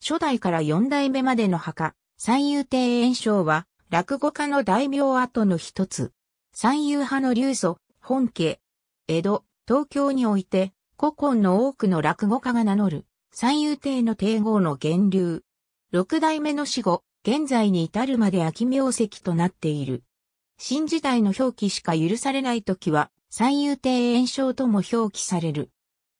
初代から四代目までの墓、三遊亭炎章は、落語家の大名跡の一つ。三遊派の流祖、本家、江戸、東京において、古今の多くの落語家が名乗る、三遊亭の帝号の源流。六代目の死後、現在に至るまで秋名跡となっている。新時代の表記しか許されない時は、三遊亭炎章とも表記される。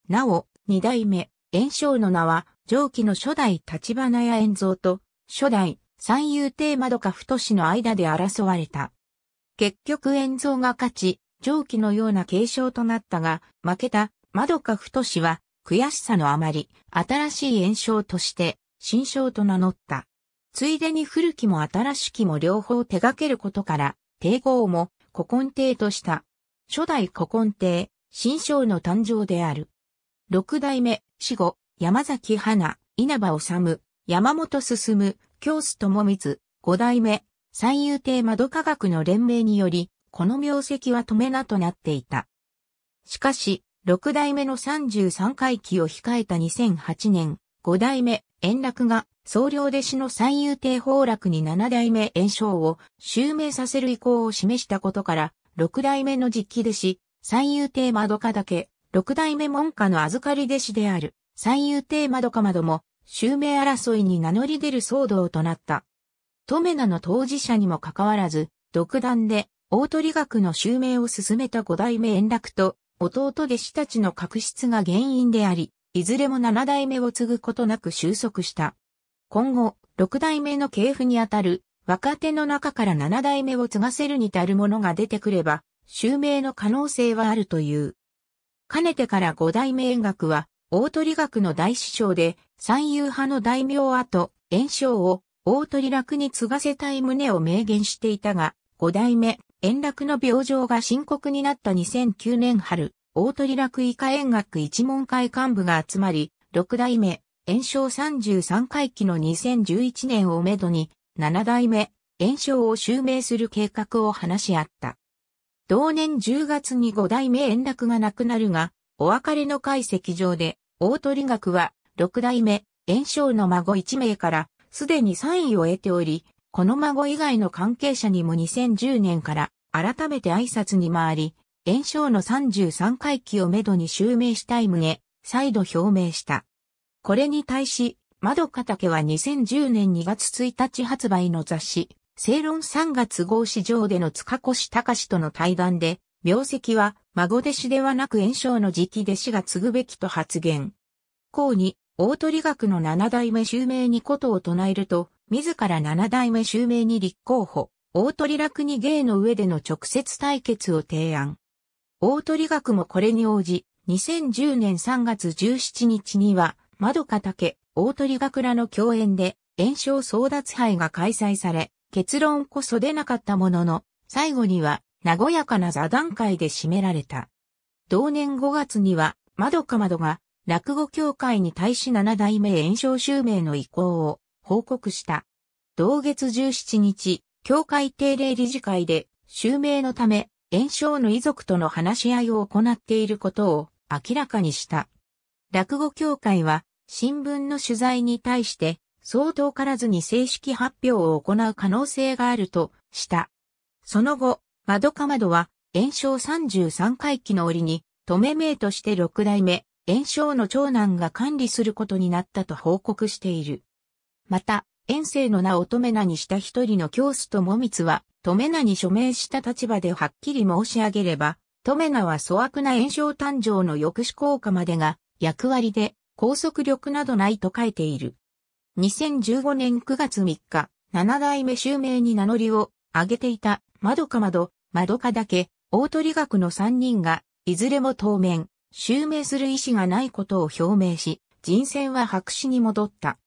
なお、二代目、炎章の名は、上記の初代立花屋円蔵と、初代三遊亭窓か太子の間で争われた。結局円蔵が勝ち、上記のような継承となったが、負けた窓か太子は、悔しさのあまり、新しい炎章として、新章と名乗った。ついでに古きも新しきも両方手掛けることから、帝号も古今帝とした。初代古今帝、新章の誕生である。六代目、死後、山崎花、稲葉治、山本進、京須智光、五代目、三遊亭窓科学の連名により、この名跡は止めなとなっていた。しかし、六代目の33回忌を控えた2008年、五代目、円楽が、総領弟子の三遊亭崩楽に七代目円章を襲名させる意向を示したことから、六代目の実機弟子、三遊亭窓科だけ、六代目門下の預かり弟子である、三遊亭窓か窓も、襲名争いに名乗り出る騒動となった。トメナの当事者にもかかわらず、独断で、大鳥学の襲名を進めた五代目円楽と、弟弟子たちの確執が原因であり、いずれも七代目を継ぐことなく収束した。今後、六代目の系譜にあたる、若手の中から七代目を継がせるに至る者が出てくれば、襲名の可能性はあるという。かねてから五代目円楽は、大鳥学の大師匠で、三遊派の大名後、炎章を大鳥楽に継がせたい旨を明言していたが、五代目、円楽の病状が深刻になった2009年春、大鳥楽医科円学一門会幹部が集まり、六代目、炎章33回期の2011年をめどに、七代目、炎章を襲名する計画を話し合った。同年10月に五代目円楽が亡くなるが、お別れの会席上で、大鳥学は、六代目、炎章の孫一名から、すでにサインを得ており、この孫以外の関係者にも2010年から、改めて挨拶に回り、炎章の33回忌をめどに襲名したい旨、再度表明した。これに対し、窓か竹は2010年2月1日発売の雑誌、正論3月号市場での塚越隆との対談で、名跡は孫弟子ではなく炎症の直弟子が継ぐべきと発言。後に、大鳥学の七代目襲名にことを唱えると、自ら七代目襲名に立候補、大鳥楽に芸の上での直接対決を提案。大鳥学もこれに応じ、2010年3月17日には、窓か竹、大鳥学らの共演で、炎症争奪杯が開催され、結論こそ出なかったものの、最後には、和やかな座談会で締められた。同年5月には、窓か窓が、落語協会に対し七代目炎症襲名の意向を報告した。同月17日、協会定例理事会で、襲名のため、炎症の遺族との話し合いを行っていることを明らかにした。落語協会は、新聞の取材に対して、相当からずに正式発表を行う可能性があるとした。その後、窓か窓は、炎症33回期の折に、止め名として六代目、炎症の長男が管理することになったと報告している。また、遠征の名を止め名にした一人の教祖ともみつは、止め名に署名した立場ではっきり申し上げれば、止め名は粗悪な炎症誕生の抑止効果までが、役割で、拘束力などないと書いている。2015年9月3日、七代目襲名に名乗りを上げていた窓か窓、窓かだけ、大鳥学の3人が、いずれも当面、襲名する意思がないことを表明し、人選は白紙に戻った。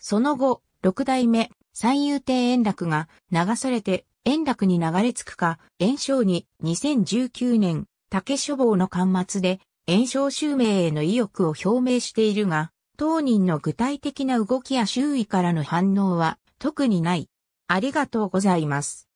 その後、六代目、三遊亭円楽が流されて円楽に流れ着くか、炎章に2019年、竹書房の端末で炎章襲名への意欲を表明しているが、当人の具体的な動きや周囲からの反応は特にない。ありがとうございます。